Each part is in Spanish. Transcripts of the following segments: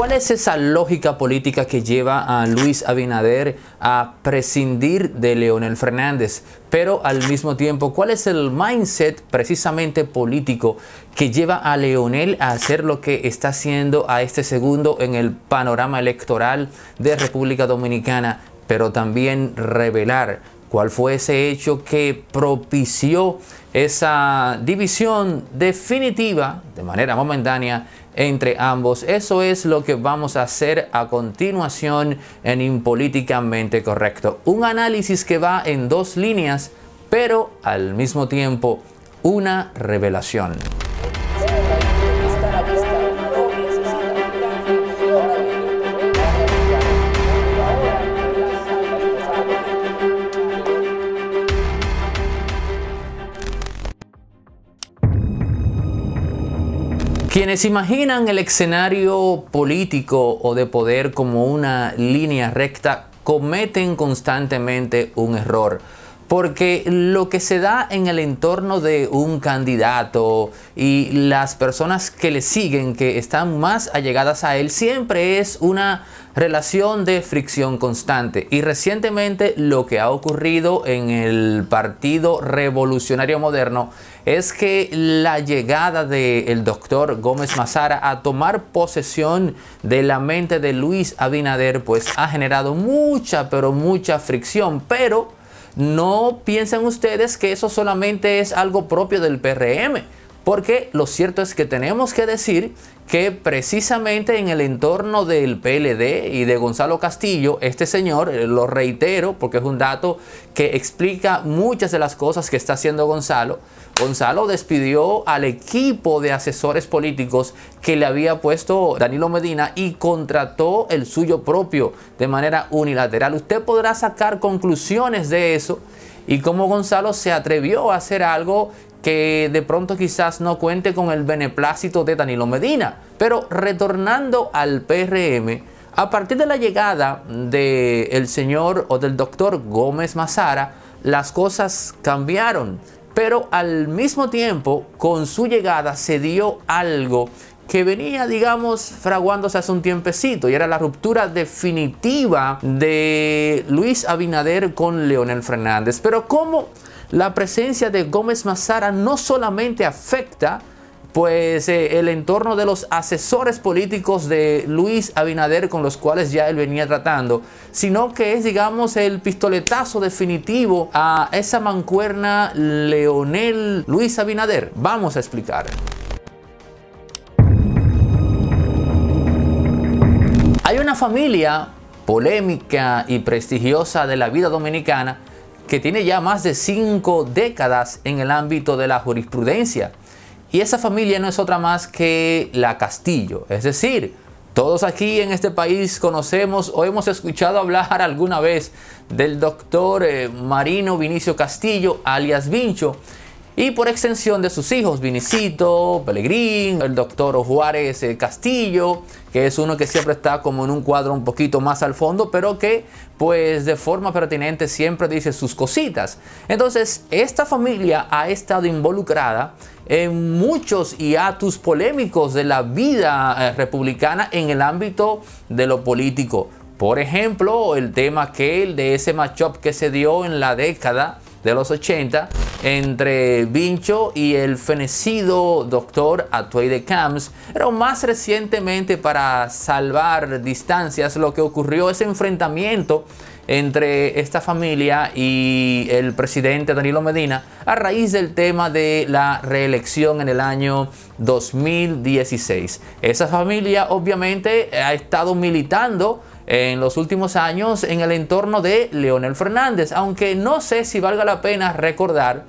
¿Cuál es esa lógica política que lleva a Luis Abinader a prescindir de Leonel Fernández? Pero al mismo tiempo, ¿cuál es el mindset precisamente político que lleva a Leonel a hacer lo que está haciendo a este segundo en el panorama electoral de República Dominicana? Pero también revelar cuál fue ese hecho que propició esa división definitiva, de manera momentánea, entre ambos. Eso es lo que vamos a hacer a continuación en Impolíticamente Correcto. Un análisis que va en dos líneas, pero al mismo tiempo una revelación. Quienes imaginan el escenario político o de poder como una línea recta cometen constantemente un error porque lo que se da en el entorno de un candidato y las personas que le siguen, que están más allegadas a él, siempre es una relación de fricción constante. Y recientemente lo que ha ocurrido en el Partido Revolucionario Moderno es que la llegada del doctor Gómez Mazara a tomar posesión de la mente de Luis Abinader pues ha generado mucha pero mucha fricción. Pero ¿No piensan ustedes que eso solamente es algo propio del PRM? Porque lo cierto es que tenemos que decir que precisamente en el entorno del PLD y de Gonzalo Castillo, este señor, eh, lo reitero porque es un dato que explica muchas de las cosas que está haciendo Gonzalo, Gonzalo despidió al equipo de asesores políticos que le había puesto Danilo Medina y contrató el suyo propio de manera unilateral. Usted podrá sacar conclusiones de eso y cómo Gonzalo se atrevió a hacer algo que de pronto quizás no cuente con el beneplácito de Danilo Medina. Pero retornando al PRM, a partir de la llegada del señor o del doctor Gómez Mazara, las cosas cambiaron. Pero al mismo tiempo, con su llegada se dio algo que venía, digamos, fraguándose hace un tiempecito y era la ruptura definitiva de Luis Abinader con Leonel Fernández. Pero ¿cómo la presencia de Gómez Mazara no solamente afecta pues eh, el entorno de los asesores políticos de Luis Abinader con los cuales ya él venía tratando, sino que es digamos el pistoletazo definitivo a esa mancuerna Leonel Luis Abinader. Vamos a explicar. Hay una familia polémica y prestigiosa de la vida dominicana que tiene ya más de cinco décadas en el ámbito de la jurisprudencia. Y esa familia no es otra más que la Castillo. Es decir, todos aquí en este país conocemos o hemos escuchado hablar alguna vez del doctor eh, Marino Vinicio Castillo, alias Vincho, y por extensión de sus hijos, Vinicito, Pellegrín, el doctor Juárez eh, Castillo, que es uno que siempre está como en un cuadro un poquito más al fondo, pero que pues de forma pertinente siempre dice sus cositas. Entonces, esta familia ha estado involucrada en muchos hiatus polémicos de la vida eh, republicana en el ámbito de lo político. Por ejemplo, el tema el de ese matchup que se dio en la década de los 80 entre Vincho y el fenecido doctor Atuey de Camps, pero más recientemente para salvar distancias lo que ocurrió ese enfrentamiento entre esta familia y el presidente Danilo Medina a raíz del tema de la reelección en el año 2016. Esa familia obviamente ha estado militando en los últimos años en el entorno de Leonel Fernández, aunque no sé si valga la pena recordar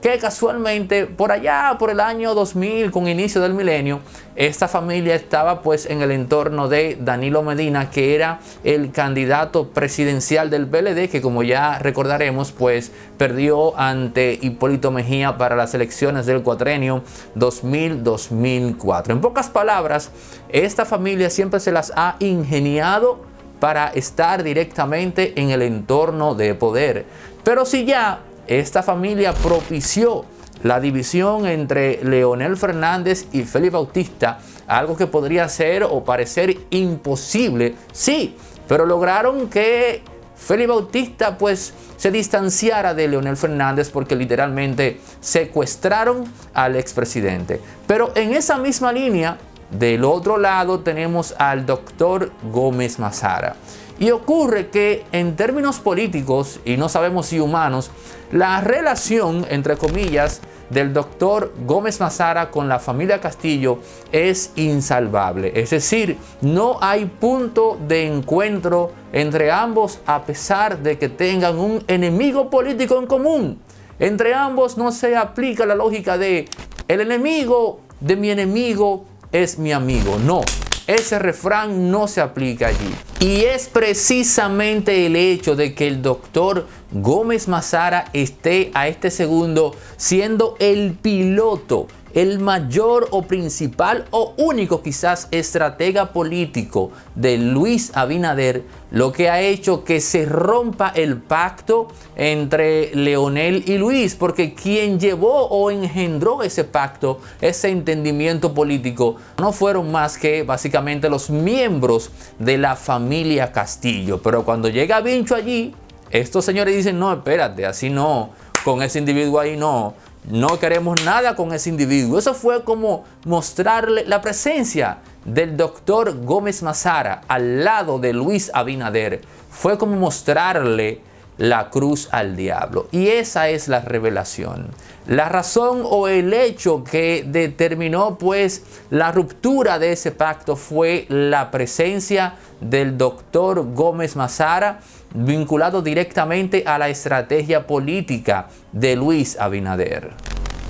que casualmente por allá, por el año 2000, con inicio del milenio, esta familia estaba pues en el entorno de Danilo Medina, que era el candidato presidencial del PLD, que como ya recordaremos, pues perdió ante Hipólito Mejía para las elecciones del cuatrenio 2000-2004. En pocas palabras, esta familia siempre se las ha ingeniado para estar directamente en el entorno de poder. Pero si ya esta familia propició la división entre Leonel Fernández y Felipe Bautista, algo que podría ser o parecer imposible, sí, pero lograron que Felipe Bautista pues se distanciara de Leonel Fernández porque literalmente secuestraron al expresidente. Pero en esa misma línea, del otro lado tenemos al doctor Gómez Mazara. Y ocurre que en términos políticos, y no sabemos si humanos, la relación, entre comillas, del doctor Gómez Mazara con la familia Castillo es insalvable. Es decir, no hay punto de encuentro entre ambos a pesar de que tengan un enemigo político en común. Entre ambos no se aplica la lógica de el enemigo de mi enemigo es mi amigo. No, ese refrán no se aplica allí. Y es precisamente el hecho de que el doctor Gómez Mazara esté a este segundo siendo el piloto el mayor o principal o único quizás estratega político de Luis Abinader, lo que ha hecho que se rompa el pacto entre Leonel y Luis, porque quien llevó o engendró ese pacto, ese entendimiento político, no fueron más que básicamente los miembros de la familia Castillo. Pero cuando llega Vincho allí, estos señores dicen, no, espérate, así no, con ese individuo ahí no no queremos nada con ese individuo. Eso fue como mostrarle la presencia del doctor Gómez Mazara al lado de Luis Abinader. Fue como mostrarle la cruz al diablo. Y esa es la revelación. La razón o el hecho que determinó pues la ruptura de ese pacto fue la presencia del doctor Gómez Mazara vinculado directamente a la estrategia política de Luis Abinader.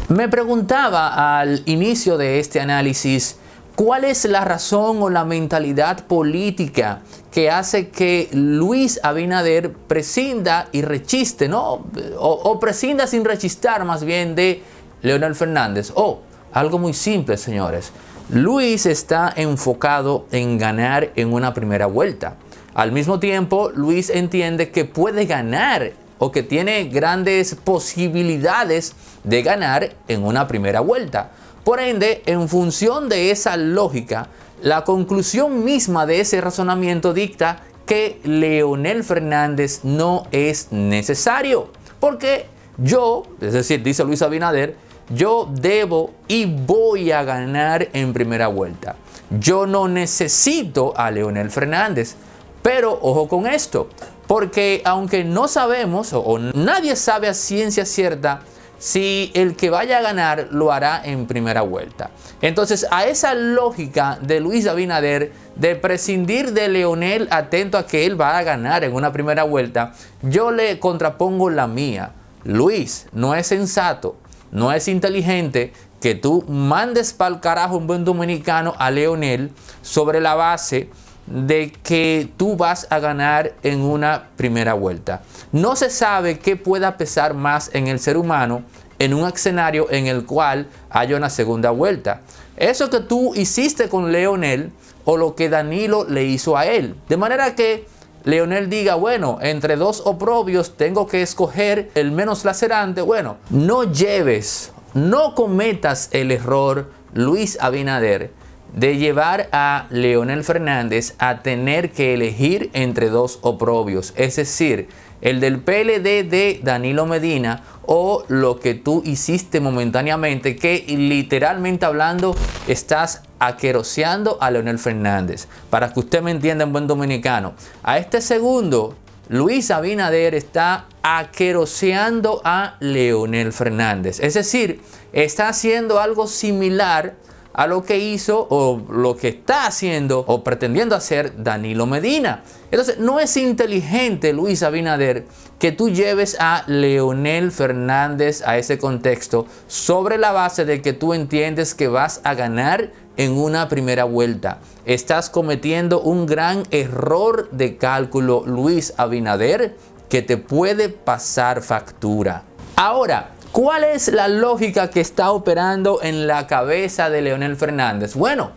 Me preguntaba al inicio de este análisis cuál es la razón o la mentalidad política que hace que Luis Abinader prescinda y rechiste, O, prescinda sin rechistar más bien de Leonel Fernández. O algo muy simple, señores. Luis está enfocado en ganar en una primera vuelta. Al mismo tiempo, Luis entiende que puede ganar o que tiene grandes posibilidades de ganar en una primera vuelta. Por ende, en función de esa lógica, la conclusión misma de ese razonamiento dicta que Leonel Fernández no es necesario. Porque yo, es decir, dice Luis Abinader, yo debo y voy a ganar en primera vuelta. Yo no necesito a Leonel Fernández. Pero ojo con esto, porque aunque no sabemos o, nadie sabe a ciencia cierta si el que vaya a ganar lo hará en primera vuelta. Entonces a esa lógica de Luis Abinader de prescindir de Leonel atento a que él va a ganar en una primera vuelta, yo le contrapongo la mía. Luis, no es sensato, no es inteligente que tú mandes para el carajo un buen dominicano a Leonel sobre la base de que tú vas a ganar en una primera vuelta. No se sabe qué pueda pesar más en el ser humano en un escenario en el cual haya una segunda vuelta. Eso que tú hiciste con Leonel o lo que Danilo le hizo a él. De manera que Leonel diga, bueno, entre dos oprobios tengo que escoger el menos lacerante. Bueno, no lleves, no cometas el error, Luis Abinader, de llevar a Leonel Fernández a tener que elegir entre dos oprobios, es decir, el del PLD de Danilo Medina o lo que tú hiciste momentáneamente, que literalmente hablando estás aqueroseando a Leonel Fernández. Para que usted me entienda en buen dominicano, a este segundo, Luis Abinader está aqueroseando a Leonel Fernández. Es decir, está haciendo algo similar a lo que hizo o lo que está haciendo o pretendiendo hacer Danilo Medina. Entonces, no es inteligente, Luis Abinader, que tú lleves a Leonel Fernández a ese contexto sobre la base de que tú entiendes que vas a ganar en una primera vuelta. Estás cometiendo un gran error de cálculo, Luis Abinader, que te puede pasar factura. Ahora, ¿Cuál es la lógica que está operando en la cabeza de Leonel Fernández? Bueno,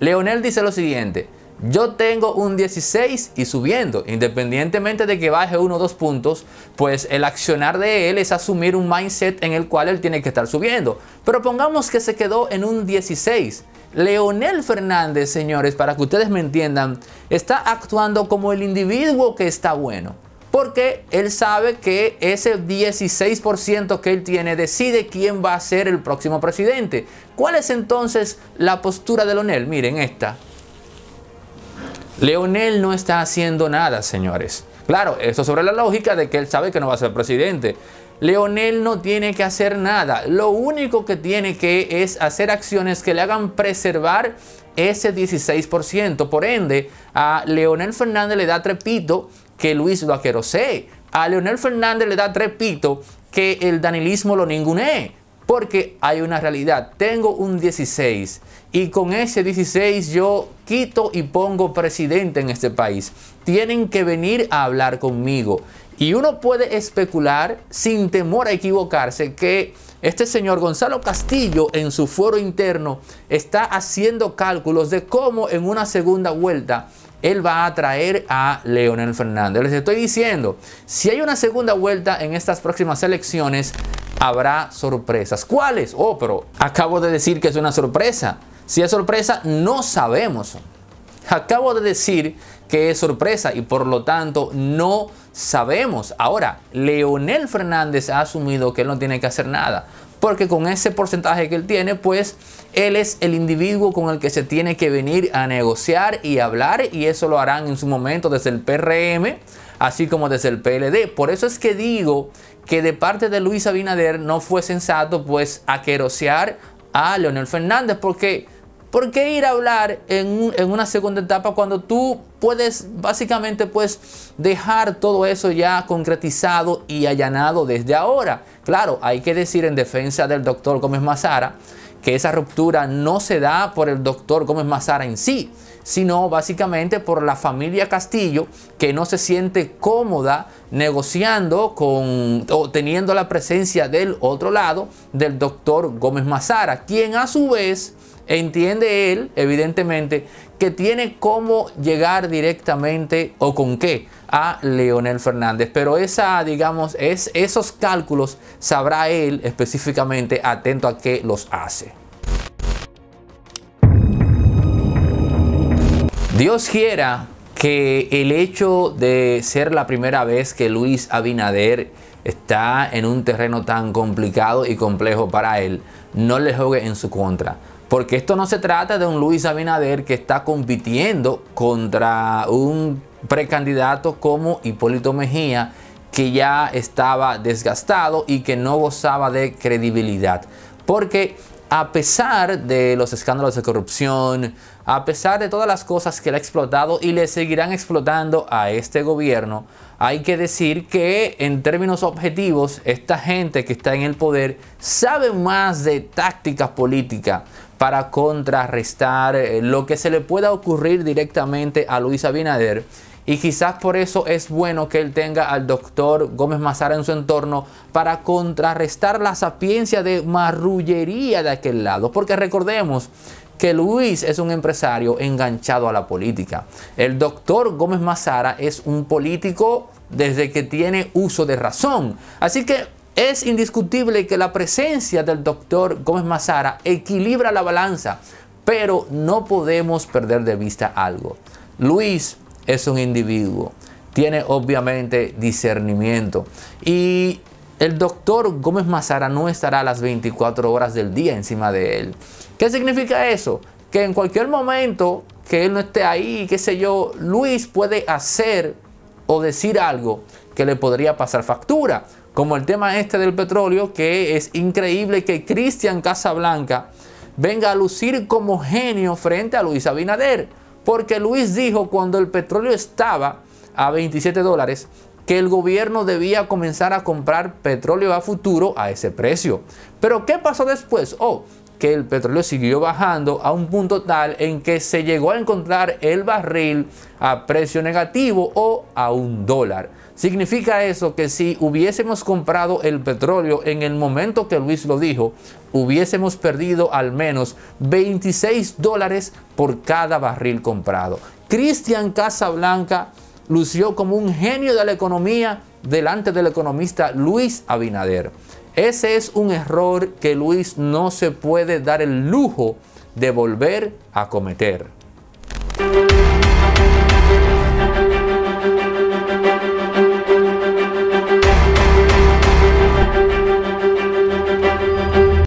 Leonel dice lo siguiente. Yo tengo un 16 y subiendo, independientemente de que baje uno o dos puntos, pues el accionar de él es asumir un mindset en el cual él tiene que estar subiendo. Pero pongamos que se quedó en un 16. Leonel Fernández, señores, para que ustedes me entiendan, está actuando como el individuo que está bueno porque él sabe que ese 16% que él tiene decide quién va a ser el próximo presidente. ¿Cuál es entonces la postura de Leonel? Miren esta. Leonel no está haciendo nada, señores. Claro, eso sobre la lógica de que él sabe que no va a ser presidente. Leonel no tiene que hacer nada. Lo único que tiene que es hacer acciones que le hagan preservar ese 16%. Por ende, a Leonel Fernández le da trepito que Luis Vaquero se A Leonel Fernández le da repito que el danilismo lo ningune Porque hay una realidad. Tengo un 16 y con ese 16 yo quito y pongo presidente en este país. Tienen que venir a hablar conmigo. Y uno puede especular sin temor a equivocarse que este señor Gonzalo Castillo en su foro interno está haciendo cálculos de cómo en una segunda vuelta él va a traer a Leonel Fernández. Les estoy diciendo, si hay una segunda vuelta en estas próximas elecciones, habrá sorpresas. ¿Cuáles? Oh, pero acabo de decir que es una sorpresa. Si es sorpresa, no sabemos. Acabo de decir que es sorpresa y por lo tanto no sabemos. Ahora, Leonel Fernández ha asumido que él no tiene que hacer nada porque con ese porcentaje que él tiene, pues él es el individuo con el que se tiene que venir a negociar y hablar y eso lo harán en su momento desde el PRM, así como desde el PLD. Por eso es que digo que de parte de Luis Abinader no fue sensato pues aquerosear a Leonel Fernández porque... ¿Por qué ir a hablar en, en, una segunda etapa cuando tú puedes básicamente pues dejar todo eso ya concretizado y allanado desde ahora? Claro, hay que decir en defensa del doctor Gómez Mazara que esa ruptura no se da por el doctor Gómez Mazara en sí, sino básicamente por la familia Castillo que no se siente cómoda negociando con o teniendo la presencia del otro lado del doctor Gómez Mazara, quien a su vez entiende él, evidentemente, que tiene cómo llegar directamente o con qué a Leonel Fernández. Pero esa, digamos, es, esos cálculos sabrá él específicamente atento a qué los hace. Dios quiera que el hecho de ser la primera vez que Luis Abinader está en un terreno tan complicado y complejo para él, no le juegue en su contra. Porque esto no se trata de un Luis Abinader que está compitiendo contra un precandidato como Hipólito Mejía, que ya estaba desgastado y que no gozaba de credibilidad. Porque a pesar de los escándalos de corrupción, a pesar de todas las cosas que le ha explotado y le seguirán explotando a este gobierno, hay que decir que en términos objetivos, esta gente que está en el poder sabe más de tácticas políticas para contrarrestar eh, lo que se le pueda ocurrir directamente a Luis Abinader y quizás por eso es bueno que él tenga al doctor Gómez Mazara en su entorno para contrarrestar la sapiencia de marrullería de aquel lado. Porque recordemos que Luis es un empresario enganchado a la política. El doctor Gómez Mazara es un político desde que tiene uso de razón. Así que es indiscutible que la presencia del doctor Gómez Mazara equilibra la balanza, pero no podemos perder de vista algo. Luis es un individuo, tiene obviamente discernimiento y el doctor Gómez Mazara no estará las 24 horas del día encima de él. ¿Qué significa eso? Que en cualquier momento que él no esté ahí, qué sé yo, Luis puede hacer o decir algo que le podría pasar factura. Como el tema este del petróleo, que es increíble que Cristian Casablanca venga a lucir como genio frente a Luis Abinader. Porque Luis dijo cuando el petróleo estaba a 27 dólares que el gobierno debía comenzar a comprar petróleo a futuro a ese precio. Pero ¿qué pasó después? Oh, que el petróleo siguió bajando a un punto tal en que se llegó a encontrar el barril a precio negativo o a un dólar. Significa eso que si hubiésemos comprado el petróleo en el momento que Luis lo dijo, hubiésemos perdido al menos 26 dólares por cada barril comprado. Cristian Casablanca lució como un genio de la economía delante del economista Luis Abinader. Ese es un error que Luis no se puede dar el lujo de volver a cometer.